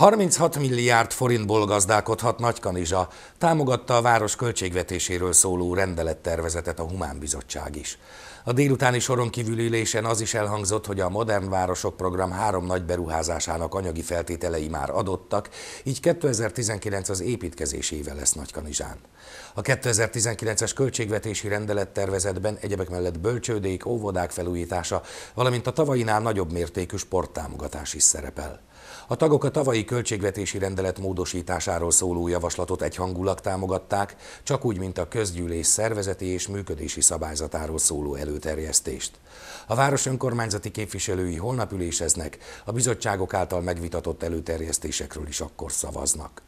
36 milliárd forintból gazdálkodhat Nagykanizsa, támogatta a város költségvetéséről szóló rendelettervezetet a Humán Bizottság is. A délutáni soron kívül ülésen az is elhangzott, hogy a Modern Városok Program három nagy beruházásának anyagi feltételei már adottak, így 2019 az építkezés éve lesz Nagykanizsán. A 2019-es költségvetési rendelettervezetben egyebek mellett bölcsődék, óvodák felújítása, valamint a tavainál nagyobb mértékű sporttámogatás is szerepel. A tagok a tavalyi költségvetési rendelet módosításáról szóló javaslatot egyhangulag támogatták, csak úgy, mint a közgyűlés szervezeti és működési szabályzatáról szóló előterjesztést. A város önkormányzati képviselői holnap üléseznek, a bizottságok által megvitatott előterjesztésekről is akkor szavaznak.